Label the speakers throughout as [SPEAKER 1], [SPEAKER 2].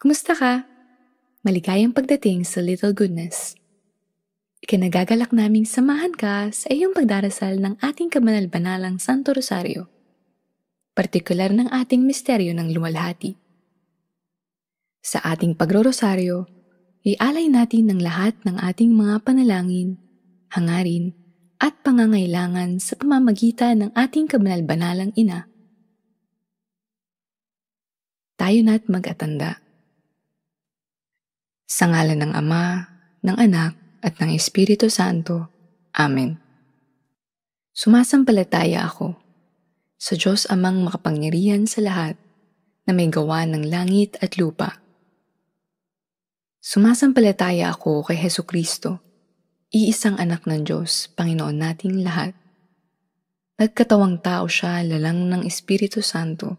[SPEAKER 1] Kumusta ka? Maligayang pagdating sa Little Goodness. Kinagagalak naming samahan ka sa iyong pagdarasal ng ating kabanal Santo Rosario, partikular ng ating misteryo ng lumalhati. Sa ating pagrorosaryo, ialay natin ng lahat ng ating mga panalangin, hangarin, at pangangailangan sa pamamagitan ng ating kabanal ina. Tayo na't mag-atanda. Sa ngalan ng Ama, ng Anak, at ng Espiritu Santo. Amen. Sumasampalataya ako sa Diyos amang makapangyarihan sa lahat na may gawa ng langit at lupa. Sumasampalataya ako kay Heso Kristo, iisang anak ng Diyos, Panginoon nating lahat. Nagkatawang tao siya lalang ng Espiritu Santo.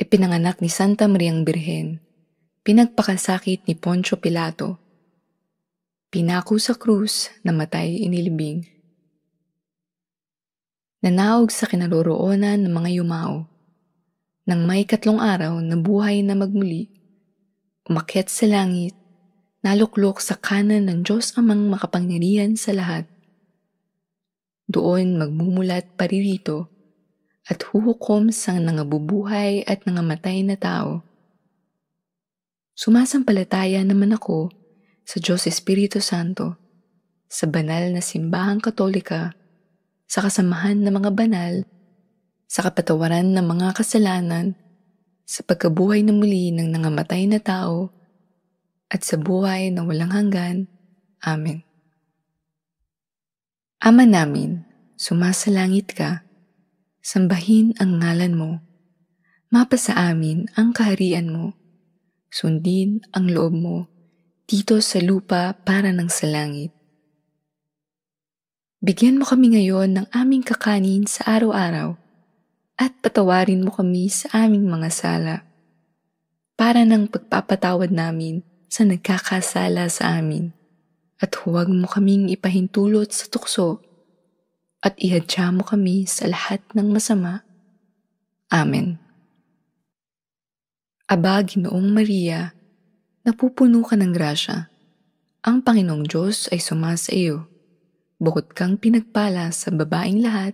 [SPEAKER 1] Ipinanganak ni Santa Mariang Birhen, pinagpakasakit ni Poncio Pilato, Pinako sa krus, namatay inilibing. Nanaog sa kinaroroonan ng mga yumao. Nang may katlong araw na buhay na magmuli, umakyat sa langit, naluklok sa kanan ng Diyos amang makapangyarihan sa lahat. Doon magmumulat paririto at huhukom sa nangabubuhay at nangamatay na tao. Sumasampalataya naman ako sa Diyos Espiritu Santo, sa banal na simbahang katolika, sa kasamahan ng mga banal, sa kapatawaran ng mga kasalanan, sa pagkabuhay na muli ng nangamatay na tao, at sa buhay na walang hanggan. Amen. Ama namin, sumasalangit ka, sambahin ang ngalan mo, mapasa amin ang kaharian mo, sundin ang loob mo, dito sa lupa para ng sa langit. Bigyan mo kami ngayon ng aming kakanin sa araw-araw at patawarin mo kami sa aming mga sala para ng pagpapatawad namin sa nagkakasala sa amin at huwag mo kaming ipahintulot sa tukso at ihadya mo kami sa lahat ng masama. Amen. Aba, Ginoong Maria, napupuno ka ng grasya. Ang Panginoong Diyos ay sumas iyo. Bukod kang pinagpala sa babaing lahat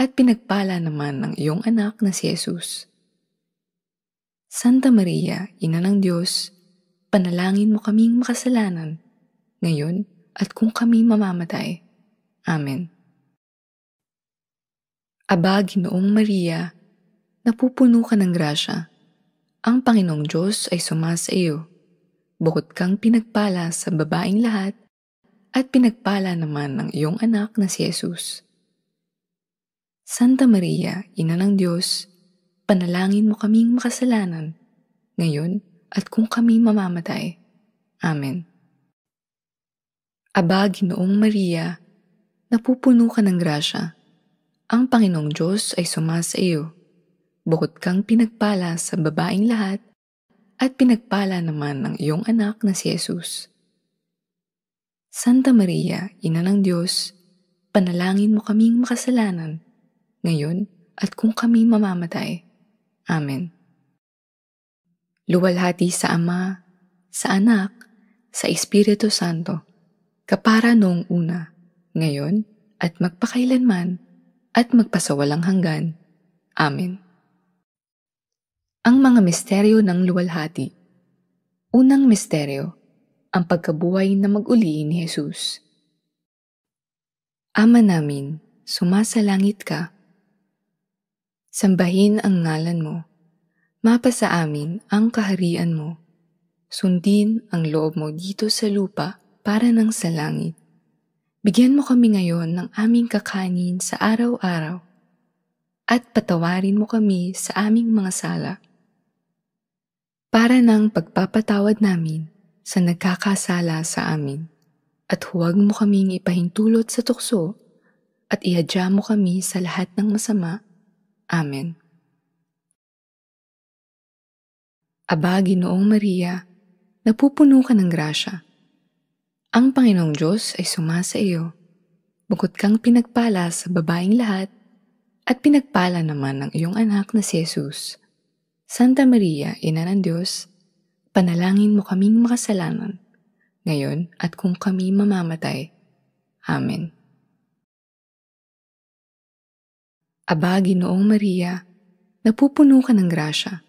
[SPEAKER 1] at pinagpala naman ng iyong anak na si Jesus. Santa Maria, Ina ng Diyos, panalangin mo kaming makasalanan, ngayon at kung kami mamamatay. Amen. Aba, Ginoong Maria, napupuno ka ng grasya. Ang Panginoong Diyos ay sumas iyo bukod kang pinagpala sa babaing lahat, at pinagpala naman ng iyong anak na si Jesus. Santa Maria, Ina ng Diyos, panalangin mo kaming makasalanan, ngayon at kung kami mamamatay. Amen. Aba, Ginoong Maria, napupuno ka ng grasya. Ang Panginoong Diyos ay suma iyo. Bukod kang pinagpala sa babaing lahat, at pinagpala naman ng iyong anak na si Jesus. Santa Maria, Ina ng Diyos, panalangin mo kaming makasalanan, ngayon at kung kami mamamatay. Amen. Luwalhati sa Ama, sa Anak, sa Espiritu Santo, kapara noong una, ngayon at magpakailanman, at magpasawalang hanggan. Amen. Ang mga misteryo ng luwalhati. Unang misteryo, ang pagkabuhay na mag-uli ni Jesus. Ama namin, sumasalangit ka. Sambahin ang ngalan mo. Mapa sa amin ang kaharian mo. Sundin ang loob mo dito sa lupa para ng sa langit. Bigyan mo kami ngayon ng aming kakanin sa araw-araw at patawarin mo kami sa aming mga sala para ng pagpapatawad namin sa nagkakasala sa amin. At huwag mo kaming ipahintulot sa tukso at ihadya mo kami sa lahat ng masama. Amen. Aba, Ginoong Maria, napupuno ka ng grasya. Ang Panginoong Diyos ay suma sa iyo. Bukod kang pinagpala sa babaing lahat, at pinagpala naman ng iyong anak na si Jesus. Santa Maria, Ina ng Diyos, panalangin mo kaming makasalanan, ngayon at kung kami mamamatay. Amen. Aba, Ginoong Maria, napupuno ka ng grasya.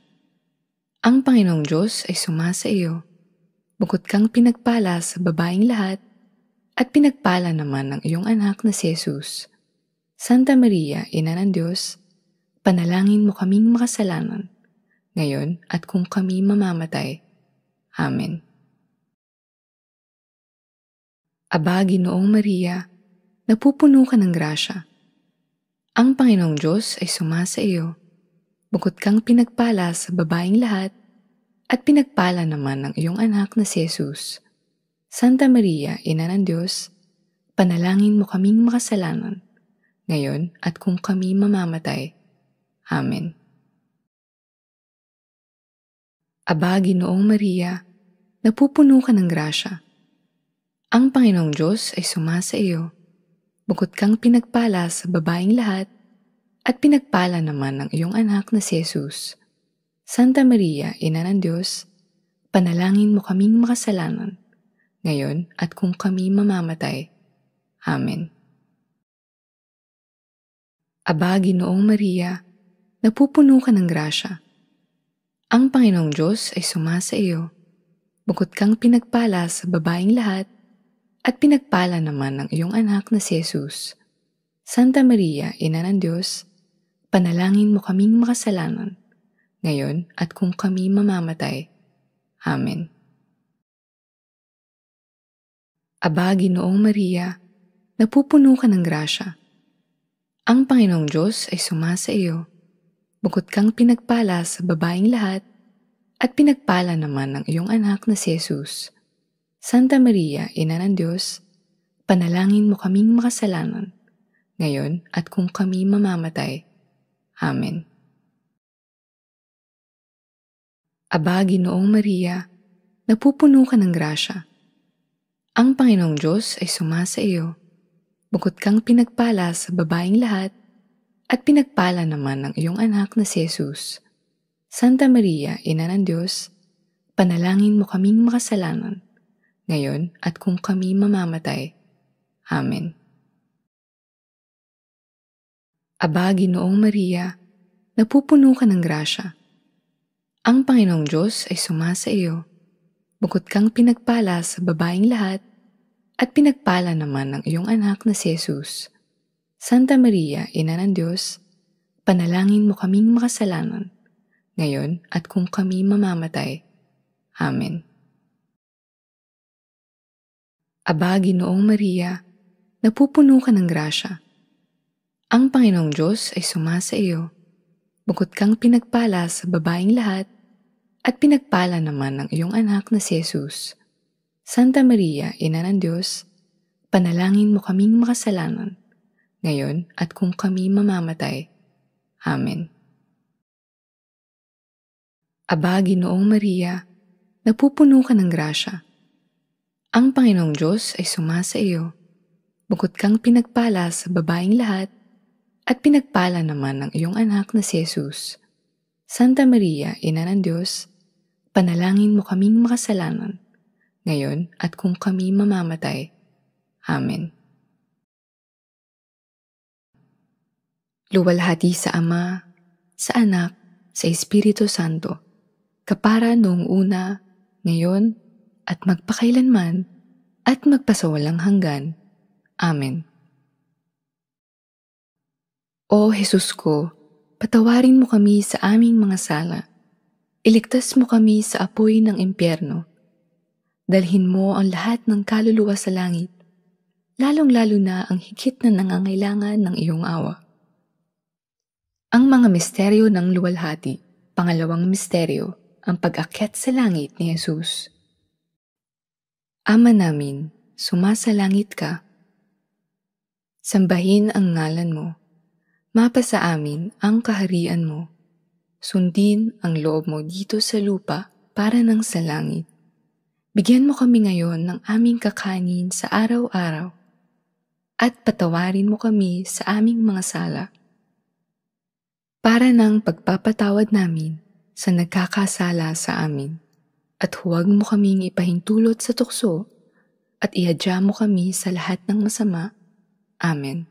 [SPEAKER 1] Ang Panginoong Diyos ay sumasa iyo. Bukod kang pinagpala sa babaing lahat, at pinagpala naman ng iyong anak na si Jesus. Santa Maria, Ina ng Diyos, panalangin mo kaming makasalanan, ngayon at kung kami mamamatay. Amen. Aba, Ginoong Maria, napupuno ka ng grasya. Ang Panginoong Diyos ay sumasa iyo. Bukod kang pinagpala sa babaing lahat, at pinagpala naman ang iyong anak na si Jesus. Santa Maria, Ina ng Diyos, panalangin mo kaming makasalanan, ngayon at kung kami mamamatay. Amen. Aba, Ginoong Maria, napupuno ka ng grasya. Ang Panginoong Diyos ay sumasa iyo. Bukod kang pinagpala sa babaing lahat, at pinagpala naman ang iyong anak na si Jesus. Santa Maria, Ina ng Diyos, panalangin mo kaming makasalanan, ngayon at kung kami mamamatay. Amen. Aba, Ginoong Maria, napupuno ka ng grasya. Ang Panginoong Diyos ay suma sa iyo, bukod kang pinagpala sa babaing lahat, at pinagpala naman ang iyong anak na si Jesus. Santa Maria, Ina ng Diyos, panalangin mo kaming makasalanan, ngayon at kung kami mamamatay. Amen. Aba, Ginoong Maria, napupuno ka ng grasya. Ang Panginoong Diyos ay suma sa iyo Bukod kang pinagpala sa babaeng lahat, at pinagpala naman ang iyong anak na si Jesus. Santa Maria, Ina ng Diyos, panalangin mo kaming makasalanan, ngayon at kung kami mamamatay. Amen. Aba, Ginoong Maria, napupuno ka ng grasya. Ang Panginoong Diyos ay sumasa iyo. Bukod kang pinagpala sa babaeng lahat, at pinagpala naman ng iyong anak na si Jesus. Santa Maria, Ina ng Diyos, panalangin mo kaming makasalanan, ngayon at kung kami mamamatay. Amen. Aba, Ginoong Maria, napupuno ka ng grasya. Ang Panginoong Diyos ay sumasa iyo. Bukod kang pinagpala sa babaing lahat, at pinagpala naman ng iyong anak na si Jesus. Santa Maria, Ina ng Diyos, panalangin mo kaming makasalanan, ngayon at kung kami mamamatay. Amen. Aba, Ginoong Maria, napupuno ka ng grasya. Ang Panginoong Diyos ay sumasa iyo. Bukod kang pinagpala sa babaing lahat, at pinagpala naman ang iyong anak na si Jesus. Santa Maria, Ina ng Diyos, panalangin mo kaming makasalanan, ngayon at kung kami mamamatay. Amen. Aba, Ginoong Maria, napupuno ka ng grasya. Ang Panginoong Diyos ay sumasa iyo. Bukod kang pinagpala sa babaing lahat, at pinagpala naman ang iyong anak na si Jesus. Santa Maria, Ina ng Diyos, panalangin mo kaming makasalanan, ngayon at kung kami mamamatay. Amen. Luwalhati sa Ama, sa Anak, sa Espiritu Santo, kapara noong una, ngayon, at magpakailanman, at magpasawalang hanggan. Amen. O Jesus ko, patawarin mo kami sa aming mga sala. Iligtas mo kami sa apoy ng impyerno. Dalhin mo ang lahat ng kaluluwa sa langit, lalong-lalo na ang higit na nangangailangan ng iyong awa. Ang mga misteryo ng luwalhati, pangalawang misteryo, ang pag-akyat sa langit ni Jesus. Ama namin, sumasalangit ka. Sambahin ang ngalan mo. Mapa sa amin ang kaharian mo. Sundin ang loob mo dito sa lupa para ng sa langit. Bigyan mo kami ngayon ng aming kakanin sa araw-araw at patawarin mo kami sa aming mga sala para ng pagpapatawad namin sa nagkakasala sa amin. At huwag mo kaming ipahintulot sa tukso at ihadya mo kami sa lahat ng masama. Amen.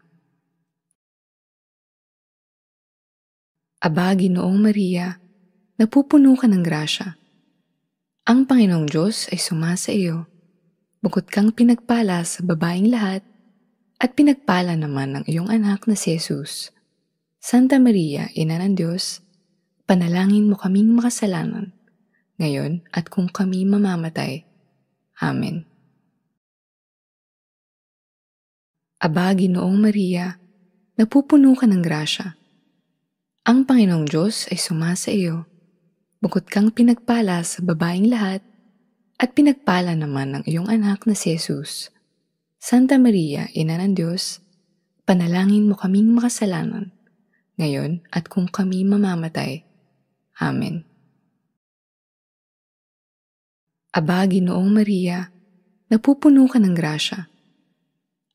[SPEAKER 1] Aba, Ginoong Maria, napupuno ka ng grasya. Ang Panginoong Diyos ay sumasa iyo. Bukod kang pinagpala sa babaeng lahat, at pinagpala naman ng iyong anak na si Jesus. Santa Maria, Ina ng Diyos, panalangin mo kaming makasalanan, ngayon at kung kami mamamatay. Amen. Aba, Ginoong Maria, napupuno ka ng grasya. Ang Panginoong Diyos ay sumasa iyo. Bukod kang pinagpala sa babaing lahat, at pinagpala naman ang iyong anak na si Jesus. Santa Maria, Ina ng Diyos, panalangin mo kaming makasalanan, ngayon at kung kami mamamatay. Amen. Aba, Ginoong Maria, napupuno ka ng grasya.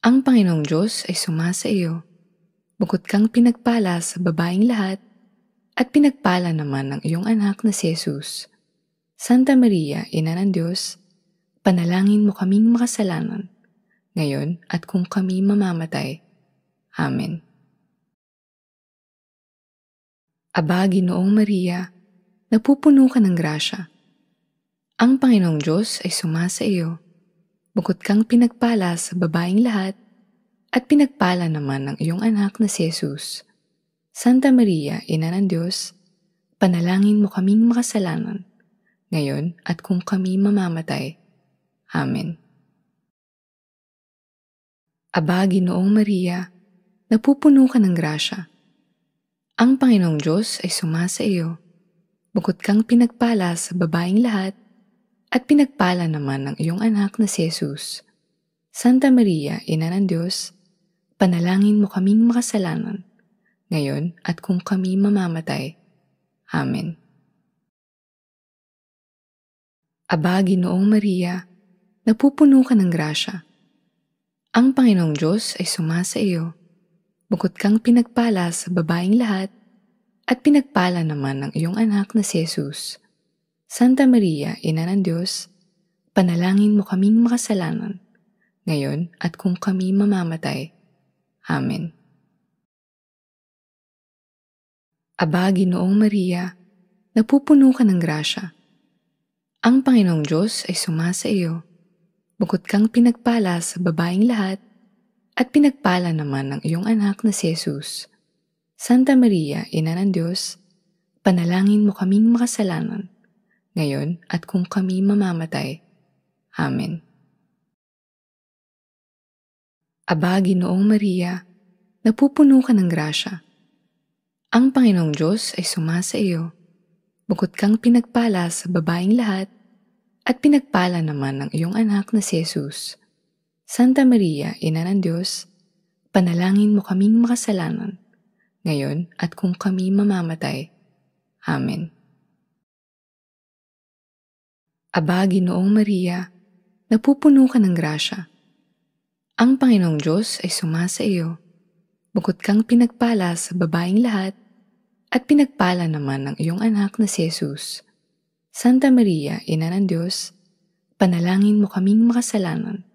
[SPEAKER 1] Ang Panginoong Diyos ay sumasa iyo. Bukod kang pinagpala sa babaing lahat, at pinagpala naman ng iyong anak na si Jesus. Santa Maria, Ina ng Diyos, panalangin mo kaming makasalanan, ngayon at kung kami mamamatay. Amen. Aba, Ginoong Maria, napupuno ka ng grasya. Ang Panginoong Diyos ay suma sa iyo. Bukod kang pinagpala sa babaing lahat, at pinagpala naman ng iyong anak na si Jesus. Santa Maria, Ina ng Diyos, panalangin mo kaming makasalanan, ngayon at kung kami mamamatay. Amen. Aba, Ginoong Maria, napupuno ka ng grasya. Ang Panginoong Diyos ay suma sa iyo. Bukod kang pinagpala sa babaing lahat, at pinagpala naman ang iyong anak na si Jesus. Santa Maria, Ina ng Diyos, panalangin mo kaming makasalanan, ngayon at kung kami mamamatay. Amen. Aba, Ginoong Maria, napupuno ka ng grasya. Ang Panginoong Diyos ay suma sa iyo Bukod kang pinagpala sa babaing lahat, at pinagpala naman ng iyong anak na si Jesus. Santa Maria, Ina ng Diyos, panalangin mo kaming makasalanan, ngayon at kung kami mamamatay. Amen. Aba, Ginoong Maria, napupuno ka ng grasya. Ang Panginoong Diyos ay sumasa iyo. Bukod kang pinagpala sa babaing lahat, at pinagpala naman ng iyong anak na si Jesus. Santa Maria, Ina ng Diyos, panalangin mo kaming makasalanan, ngayon at kung kami mamamatay. Amen. Aba, Ginoong Maria, napupuno ka ng grasya. Ang Panginoong Diyos ay sumasa iyo. Bukod kang pinagpala sa babaing lahat, at pinagpala naman ng iyong anak na si Jesus. Santa Maria, Ina ng Diyos, panalangin mo kaming makasalanan, ngayon at kung kami mamamatay. Amen. Aba, Ginoong Maria, napupuno ka ng grasya. Ang Panginoong Diyos ay sumasa iyo. Bukod kang pinagpala sa babaing lahat, at pinagpala naman ng iyong anak na si Jesus. Santa Maria, Ina ng Diyos, panalangin mo kaming makasalanan,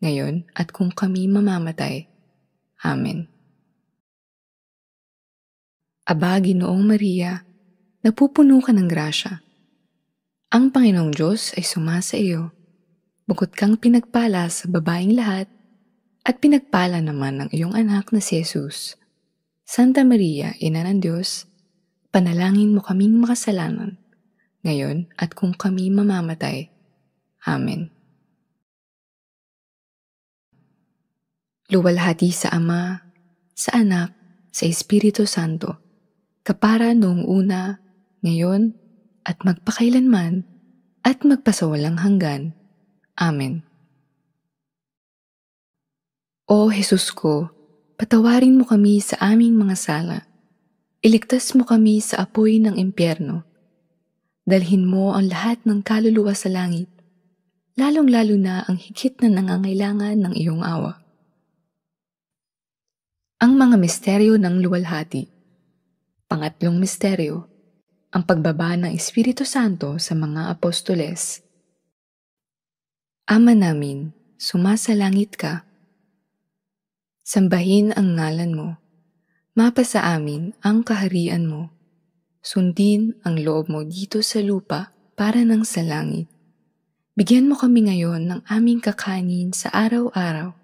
[SPEAKER 1] ngayon at kung kami mamamatay. Amen. Aba, Ginoong Maria, napupuno ka ng grasya. Ang Panginoong Diyos ay sumasa iyo. Bukod kang pinagpala sa babaing lahat, at pinagpala naman ang iyong anak na si Jesus. Santa Maria, Ina ng Diyos, panalangin mo kaming makasalanan, ngayon at kung kami mamamatay. Amen. Luwalhati sa Ama, sa Anak, sa Espiritu Santo, kapara noong una, ngayon, at magpakailanman, at magpasawalang hanggan. Amen. O Jesus ko, patawarin mo kami sa aming mga sala. Iligtas mo kami sa apoy ng impyerno. Dalhin mo ang lahat ng kaluluwa sa langit, lalong-lalo na ang higit na nangangailangan ng iyong awa. Ang mga misteryo ng luwalhati. Pangatlong misteryo, ang pagbaba ng Espiritu Santo sa mga apostoles. Ama namin, sumasalangit ka. Sambahin ang ngalan mo. Mapa sa amin ang kaharian mo. Sundin ang loob mo dito sa lupa para ng sa langit. Bigyan mo kami ngayon ng aming kakanin sa araw-araw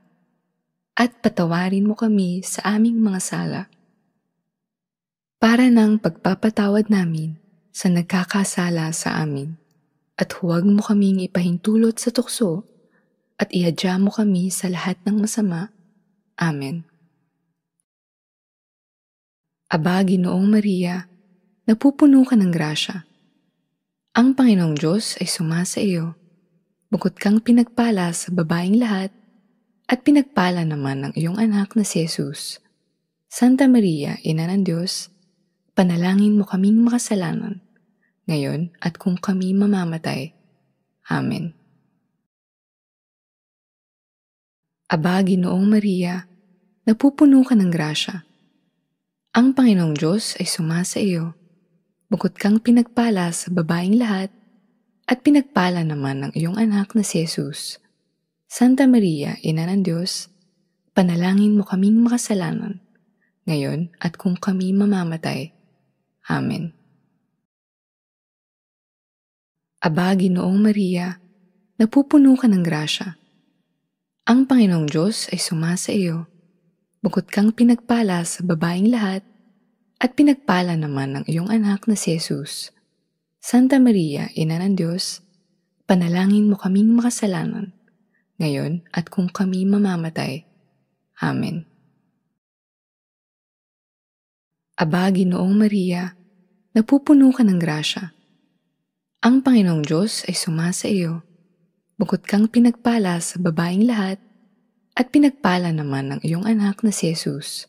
[SPEAKER 1] at patawarin mo kami sa aming mga sala. Para ng pagpapatawad namin sa nagkakasala sa amin at huwag mo kaming ipahintulot sa tukso at ihadya mo kami sa lahat ng masama. Amen. Aba, Ginoong Maria, napupuno ka ng grasya. Ang Panginoong Diyos ay suma sa iyo. Bukod kang pinagpala sa babaing lahat at pinagpala naman ng iyong anak na si Jesus. Santa Maria, Ina ng Diyos, panalangin mo kaming makasalanan, ngayon at kung kami mamamatay. Amen. Aba, Ginoong Maria, napupuno ka ng grasya. Ang Panginoong Diyos ay sumasa iyo. Bukod kang pinagpala sa babaing lahat, at pinagpala naman ng iyong anak na si Jesus. Santa Maria, Ina ng Diyos, panalangin mo kaming makasalanan, ngayon at kung kami mamamatay. Amen. Aba, Ginoong Maria, napupuno ka ng grasya. Ang Panginoong Diyos ay sumasa iyo. Bukod kang pinagpala sa babaing lahat, at pinagpala naman ng iyong anak na si Jesus. Santa Maria, Ina ng Diyos, panalangin mo kaming makasalanan, ngayon at kung kami mamamatay. Amen. Aba, Ginoong Maria, napupuno ka ng grasya. Ang Panginoong Diyos ay sumasa iyo. Bukod kang pinagpala sa babaing lahat, at pinagpala naman ang iyong anak na si Jesus.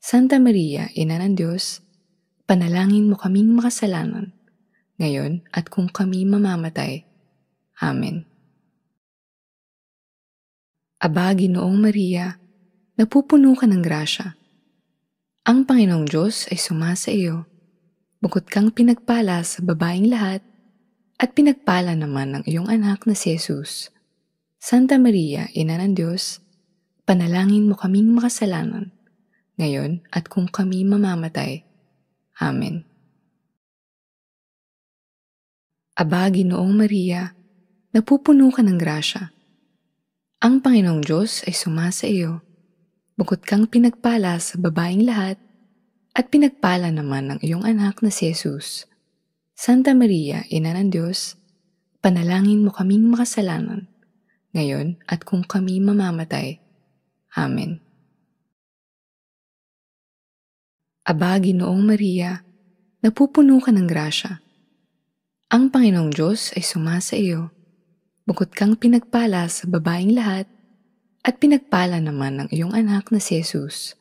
[SPEAKER 1] Santa Maria, Ina ng Diyos, panalangin mo kaming makasalanan, ngayon at kung kami mamamatay. Amen. Aba, Ginoong Maria, napupuno ka ng grasya. Ang Panginoong Diyos ay sumasa iyo. Bukod kang pinagpala sa babaing lahat, at pinagpala naman ang iyong anak na si Jesus. Santa Maria, Ina ng Diyos, panalangin mo kaming makasalanan, ngayon at kung kami mamamatay. Amen. Aba, Ginoong Maria, napupuno ka ng grasya. Ang Panginoong Diyos ay suma sa iyo. Bukod kang pinagpala sa babaing lahat, at pinagpala naman ang iyong anak na si Jesus. Santa Maria, Ina ng Diyos, panalangin mo kaming makasalanan, ngayon at kung kami mamamatay. Amen. Aba, Ginoong Maria, napupuno ka ng grasya. Ang Panginoong Diyos ay suma sa iyo Bukod kang pinagpala sa babaeng lahat, at pinagpala naman ng iyong anak na si Jesus.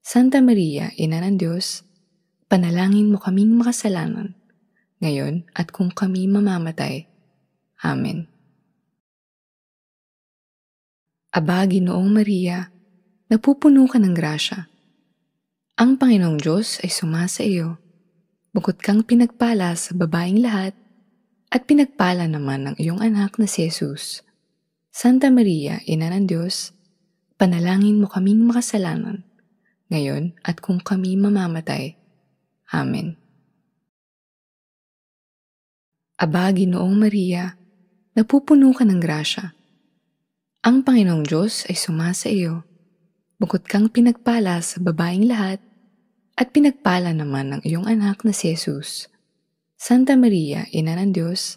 [SPEAKER 1] Santa Maria, Ina ng Diyos, panalangin mo kaming makasalanan, ngayon at kung kami mamamatay. Amen. Aba, Ginoong Maria, napupuno ka ng grasya. Ang Panginoong Diyos ay sumasa iyo. Bukod kang pinagpala sa babaeng lahat, at pinagpala naman ng iyong anak na si Jesus. Santa Maria, Ina ng Diyos, panalangin mo kaming makasalanan, ngayon at kung kami mamamatay. Amen. Aba, Ginoong Maria, napupuno ka ng grasya. Ang Panginoong Diyos ay sumasa iyo. Bukod kang pinagpala sa babaing lahat, at pinagpala naman ng iyong anak na si Jesus. Santa Maria, Ina ng Diyos,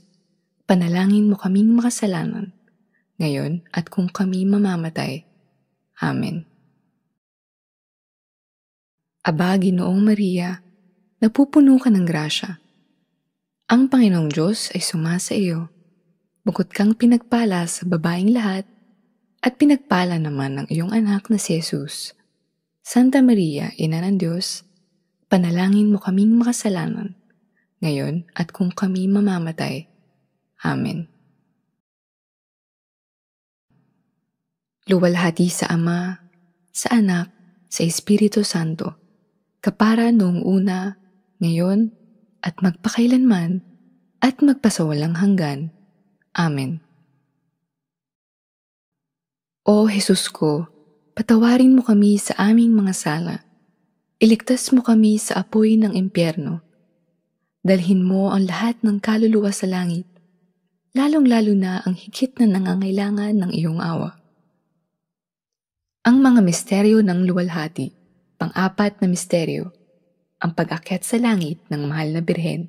[SPEAKER 1] panalangin mo kaming makasalanan, ngayon at kung kami mamamatay. Amen. Aba, Ginoong Maria, napupuno ka ng grasya. Ang Panginoong Diyos ay sumasa iyo. Bukod kang pinagpala sa babaing lahat, at pinagpala naman ng iyong anak na si Jesus. Santa Maria, Ina ng Diyos, panalangin mo kaming makasalanan, ngayon at kung kami mamamatay. Amen. Luwalhati sa Ama, sa Anak, sa Espiritu Santo, kapara noong una, ngayon, at magpakailanman, at magpasawalang hanggan. Amen. O Jesus ko, patawarin mo kami sa aming mga sala. Iligtas mo kami sa apoy ng impyerno Dalhin mo ang lahat ng kaluluwa sa langit, lalong-lalo na ang higit na nangangailangan ng iyong awa. Ang mga misteryo ng luwalhati, pang-apat na misteryo, ang pag-akyat sa langit ng mahal na birhen.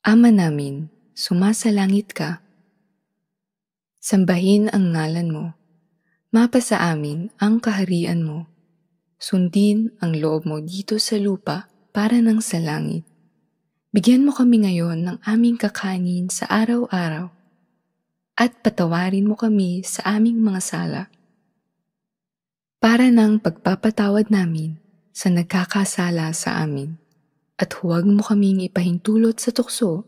[SPEAKER 1] Ama namin, sumasalangit ka. Sambahin ang ngalan mo. Mapa sa amin ang kaharian mo. Sundin ang loob mo dito sa lupa para ng sa langit. Bigyan mo kami ngayon ng aming kakanin sa araw-araw at patawarin mo kami sa aming mga sala para ng pagpapatawad namin sa nagkakasala sa amin at huwag mo kaming ipahintulot sa tukso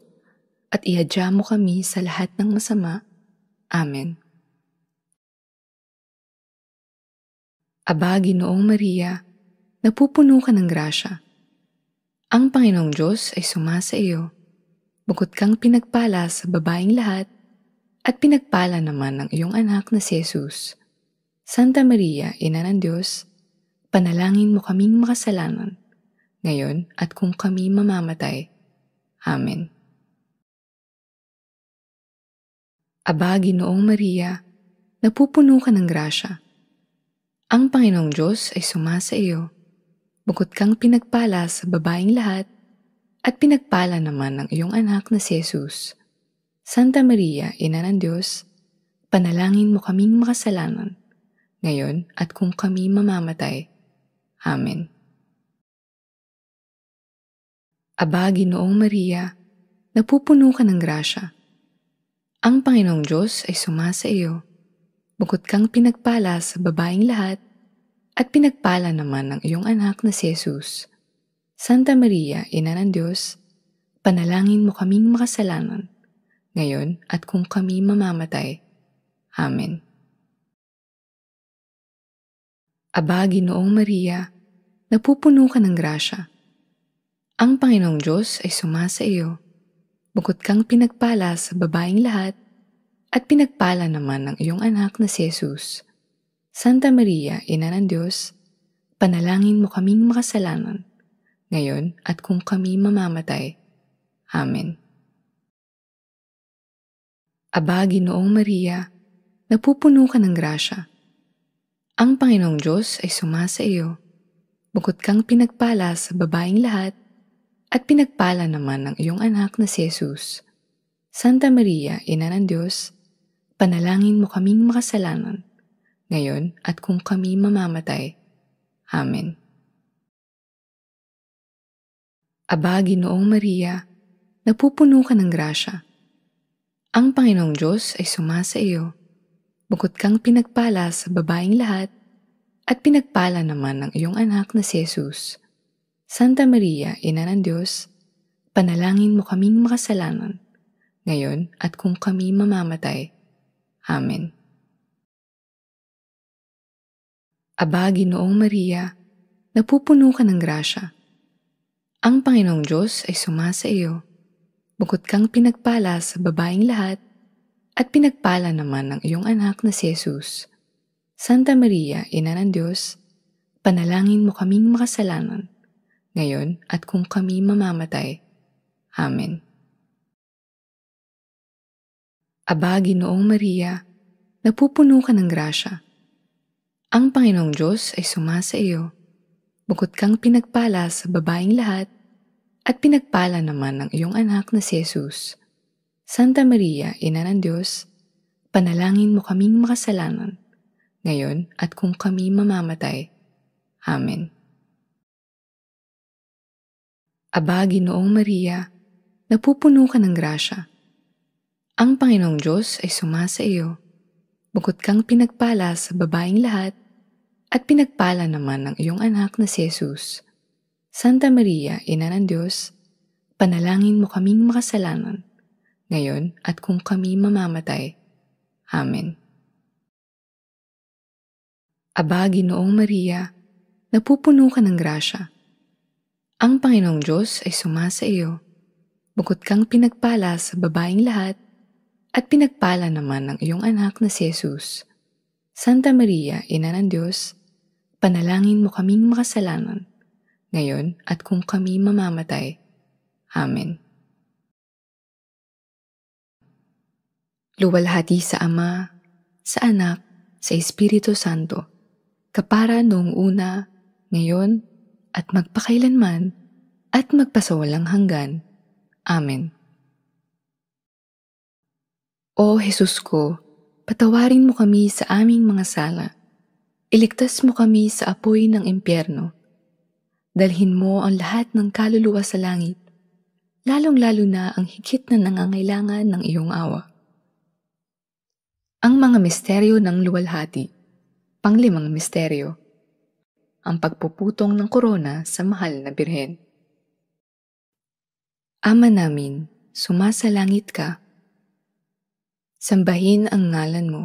[SPEAKER 1] at ihadya mo kami sa lahat ng masama. Amen. Aba, Ginoong Maria, napupuno ka ng grasya. Ang Panginoong Diyos ay suma sa iyo. Bukod kang pinagpala sa babaing lahat, at pinagpala naman ang iyong anak na si Jesus. Santa Maria, Ina ng Diyos, panalangin mo kaming makasalanan, ngayon at kung kami mamamatay. Amen. Aba, Ginoong Maria, napupuno ka ng grasya. Ang Panginoong Diyos ay suma sa iyo bukod kang pinagpala sa babaing lahat, at pinagpala naman ng iyong anak na si Jesus. Santa Maria, Ina ng Diyos, panalangin mo kaming makasalanan, ngayon at kung kami mamamatay. Amen. Aba, Ginoong Maria, napupuno ka ng grasya. Ang Panginoong Diyos ay sumasa iyo. Bukod kang pinagpala sa babaing lahat, at pinagpala naman ng iyong anak na si Jesus. Santa Maria, Ina ng Diyos, panalangin mo kaming makasalanan, ngayon at kung kami mamamatay. Amen. Aba, Ginoong Maria, napupuno ka ng grasya. Ang Panginoong Diyos ay sumasa iyo. Bukod kang pinagpala sa babaing lahat, at pinagpala naman ng iyong anak na si Jesus. Santa Maria, Ina ng Diyos, panalangin mo kaming makasalanan, ngayon at kung kami mamamatay. Amen. Aba, Ginoong Maria, napupuno ka ng grasya. Ang Panginoong Diyos ay sumasa iyo, bukod kang pinagpala sa babaing lahat, at pinagpala naman ang iyong anak na si Jesus. Santa Maria, Ina ng Diyos, panalangin mo kaming makasalanan, ngayon at kung kami mamamatay. Amen. Aba, Ginoong Maria, napupuno ka ng grasya. Ang Panginoong Diyos ay sumasa iyo. Bukod kang pinagpala sa babaing lahat, at pinagpala naman ang iyong anak na si Jesus. Santa Maria, Ina ng Diyos, panalangin mo kaming makasalanan, ngayon at kung kami mamamatay. Amen. Aba, Ginoong Maria, napupuno ka ng grasya. Ang Panginoong Diyos ay sumasa iyo. Bukod kang pinagpala sa babaing lahat, at pinagpala naman ang iyong anak na si Jesus. Santa Maria, Ina ng Diyos, panalangin mo kaming makasalanan, ngayon at kung kami mamamatay. Amen. Aba, Ginoong Maria, napupuno ka ng grasya. Ang Panginoong Diyos ay suma sa iyo. Bukod kang pinagpala sa babaing lahat, at pinagpala naman ang iyong anak na si Jesus. Santa Maria, Ina ng Diyos, panalangin mo kaming makasalanan, ngayon at kung kami mamamatay. Amen. Aba, Ginoong Maria, napupuno ka ng grasya. Ang Panginoong Diyos ay suma sa iyo. Bukod kang pinagpala sa babaing lahat, at pinagpala naman ng iyong anak na si Jesus. Santa Maria, Ina ng Diyos, panalangin mo kaming makasalanan, ngayon at kung kami mamamatay. Amen. Aba, Ginoong Maria, napupuno ka ng grasya. Ang Panginoong Diyos ay sumasa iyo. Bukod kang pinagpala sa babaing lahat, at pinagpala naman ng iyong anak na si Jesus. Santa Maria, Ina ng Diyos, Panalangin mo kaming makasalanan, ngayon at kung kami mamamatay. Amen. Luwalhati sa Ama, sa Anak, sa Espiritu Santo, kapara noong una, ngayon, at magpakailanman, at magpasawalang hanggan. Amen. O Jesus ko, patawarin mo kami sa aming mga sala Iligtas mo kami sa apoy ng impyerno. Dalhin mo ang lahat ng kaluluwa sa langit, lalong-lalo na ang higit na nangangailangan ng iyong awa. Ang mga misteryo ng luwalhati. Panglimang misteryo. Ang pagpuputong ng korona sa mahal na birhen. Ama namin, sumasalangit ka. Sambahin ang ngalan mo.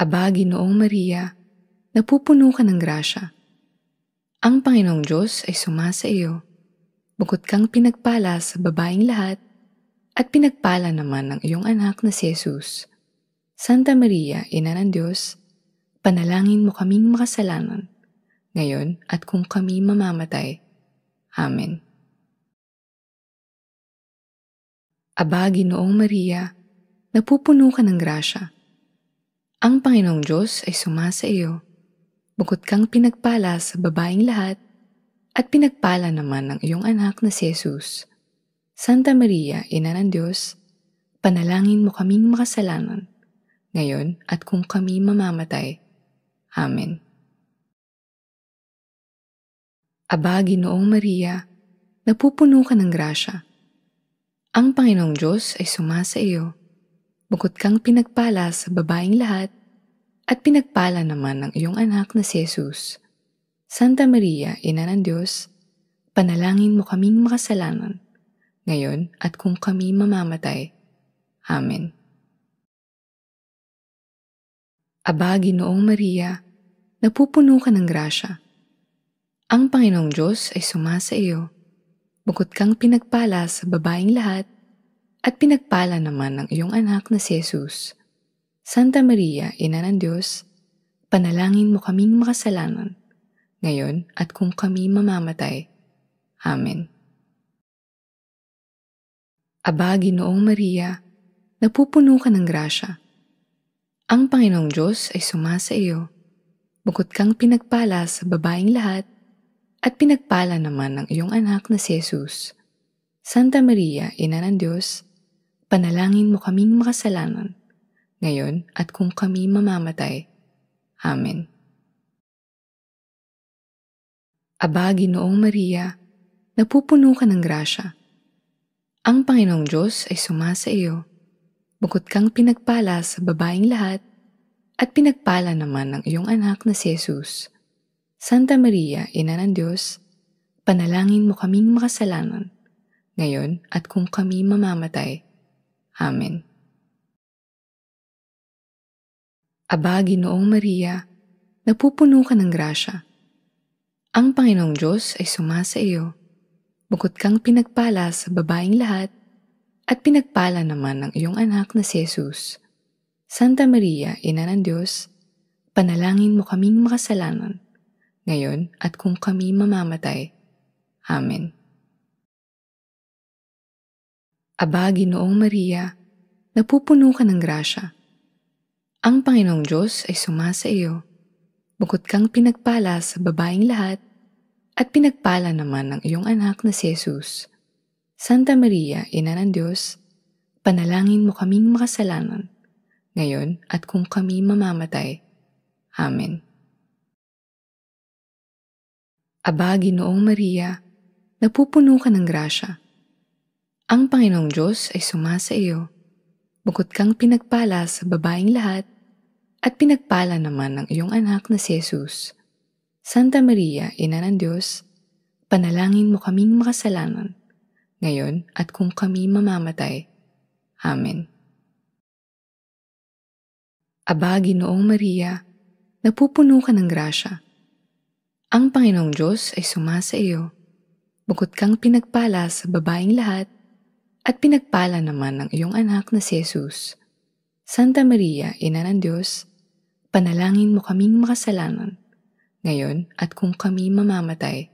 [SPEAKER 1] Aba, Ginoong Maria, napupuno ka ng grasya. Ang Panginoong Diyos ay sumasa iyo. Bukod kang pinagpala sa babaing lahat, at pinagpala naman ng iyong anak na si Jesus. Santa Maria, Ina ng Diyos, panalangin mo kaming makasalanan, ngayon at kung kami mamamatay. Amen. Aba, Ginoong Maria, napupuno ka ng grasya. Ang Panginoong Diyos ay suma sa iyo. Bukod kang pinagpala sa babaing lahat, at pinagpala naman ang iyong anak na si Jesus. Santa Maria, Ina ng Diyos, panalangin mo kaming makasalanan, ngayon at kung kami mamamatay. Amen. Aba, Ginoong Maria, napupuno ka ng grasya. Ang Panginoong Diyos ay suma sa iyo Bukod kang pinagpala sa babaeng lahat, at pinagpala naman ng iyong anak na si Jesus. Santa Maria, Ina ng Diyos, panalangin mo kaming makasalanan, ngayon at kung kami mamamatay. Amen. Aba, Ginoong Maria, napupuno ka ng grasya. Ang Panginoong Diyos ay sumasa iyo. Bukod kang pinagpala sa babaeng lahat, at pinagpala naman ng iyong anak na si Jesus. Santa Maria, Ina ng Diyos, panalangin mo kaming makasalanan, ngayon at kung kami mamamatay. Amen. Aba, Ginoong Maria, napupuno ka ng grasya. Ang Panginoong Diyos ay sumasa iyo. Bukod kang pinagpala sa babaing lahat, at pinagpala naman ng iyong anak na si Jesus. Santa Maria, Ina ng Diyos, Panalangin mo kaming makasalanan, ngayon at kung kami mamamatay. Amen. Aba, Ginoong Maria, napupuno ka ng grasya. Ang Panginoong Diyos ay sumasa iyo. Bukod kang pinagpala sa babaing lahat, at pinagpala naman ng iyong anak na si Jesus. Santa Maria, Ina ng Diyos, panalangin mo kaming makasalanan, ngayon at kung kami mamamatay. Amen. Aba, Ginoong Maria, napupuno ka ng grasya. Ang Panginoong Diyos ay sumasa iyo. Bukod kang pinagpala sa babaing lahat, at pinagpala naman ng iyong anak na si Jesus. Santa Maria, Ina ng Diyos, panalangin mo kaming makasalanan, ngayon at kung kami mamamatay. Amen. Aba, Ginoong Maria, napupuno ka ng grasya. Ang Panginoong Diyos ay sumasa iyo. Bukod kang pinagpala sa babaing lahat, at pinagpala naman ang iyong anak na si Jesus. Santa Maria, Ina ng Diyos, panalangin mo kaming makasalanan, ngayon at kung kami mamamatay. Amen. Aba, Ginoong Maria, napupuno ka ng grasya. Ang Panginoong Diyos ay suma sa iyo. Bukod kang pinagpala sa babaing lahat, at pinagpala naman ang iyong anak na si Jesus. Santa Maria, Ina ng Diyos, panalangin mo kaming makasalanan, ngayon at kung kami mamamatay. Amen. Aba, Ginoong Maria, napupuno ka ng grasya. Ang Panginoong Diyos ay suma sa iyo. Bukod kang pinagpala sa babaing lahat, at pinagpala naman ng iyong anak na si Jesus. Santa Maria, Ina ng Diyos, panalangin mo kaming makasalanan, ngayon at kung kami mamamatay.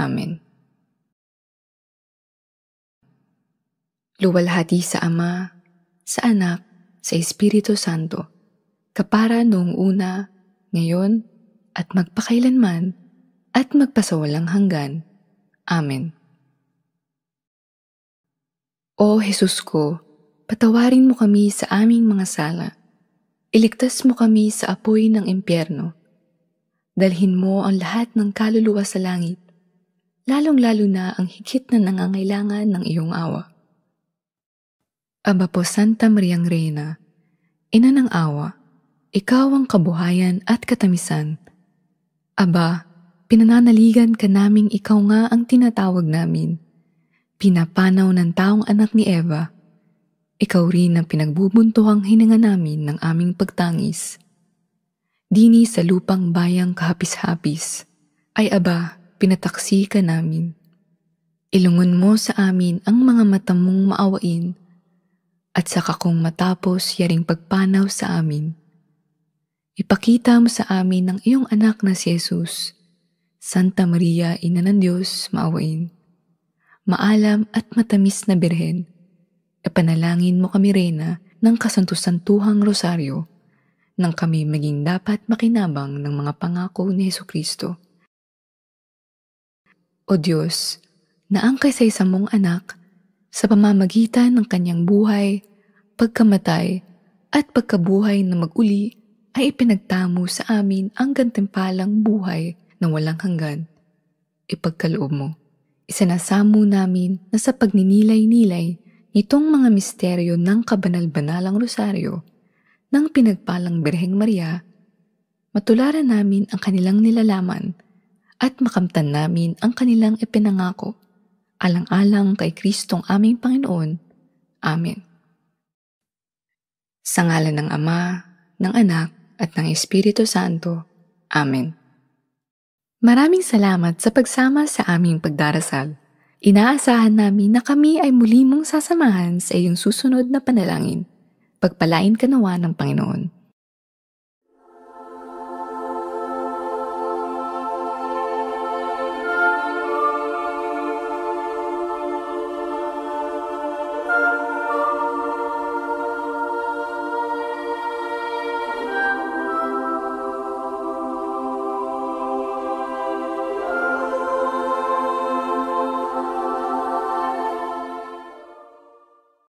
[SPEAKER 1] Amen. Luwalhati sa Ama, sa Anak, sa Espiritu Santo, kapara noong una, ngayon, at magpakailanman, at magpasawalang hanggan. Amen. O Jesus ko, patawarin mo kami sa aming mga sala. Iligtas mo kami sa apoy ng impyerno. Dalhin mo ang lahat ng kaluluwa sa langit, lalong-lalo na ang higit na nangangailangan ng iyong awa. Aba po Santa Mariang Reina, Ina ng awa, ikaw ang kabuhayan at katamisan. Aba, pinananaligan ka naming ikaw nga ang tinatawag namin. Pinapanaw ng taong anak ni Eva. Ikaw rin ang pinagbubuntuhang hininga namin ng aming pagtangis. Dini sa lupang bayang kahapis-hapis, ay aba, pinataksi ka namin. Ilungon mo sa amin ang mga mata mong maawain at saka kong matapos yaring pagpanaw sa amin. Ipakita mo sa amin ang iyong anak na si Jesus. Santa Maria, Ina ng Diyos, maawain maalam at matamis na birhen, ipanalangin mo kami, Reyna, ng kasantusantuhang rosaryo, nang kami maging dapat makinabang ng mga pangako ni Heso Kristo. O Diyos, na ang isang mong anak sa pamamagitan ng kanyang buhay, pagkamatay, at pagkabuhay na maguli ay ipinagtamo sa amin ang gantimpalang buhay na walang hanggan. Ipagkaloob mo Isinasamo namin na sa pagninilay-nilay nitong mga misteryo ng kabanal-banalang rosaryo ng pinagpalang Birheng Maria, matularan namin ang kanilang nilalaman at makamtan namin ang kanilang ipinangako, alang-alang kay Kristong aming Panginoon. Amen. Sa ngalan ng Ama, ng Anak, at ng Espiritu Santo. Amen. Maraming salamat sa pagsama sa aming pagdarasal. Inaasahan namin na kami ay muli mong sasamahan sa iyong susunod na panalangin. Pagpalain ka nawa ng Panginoon.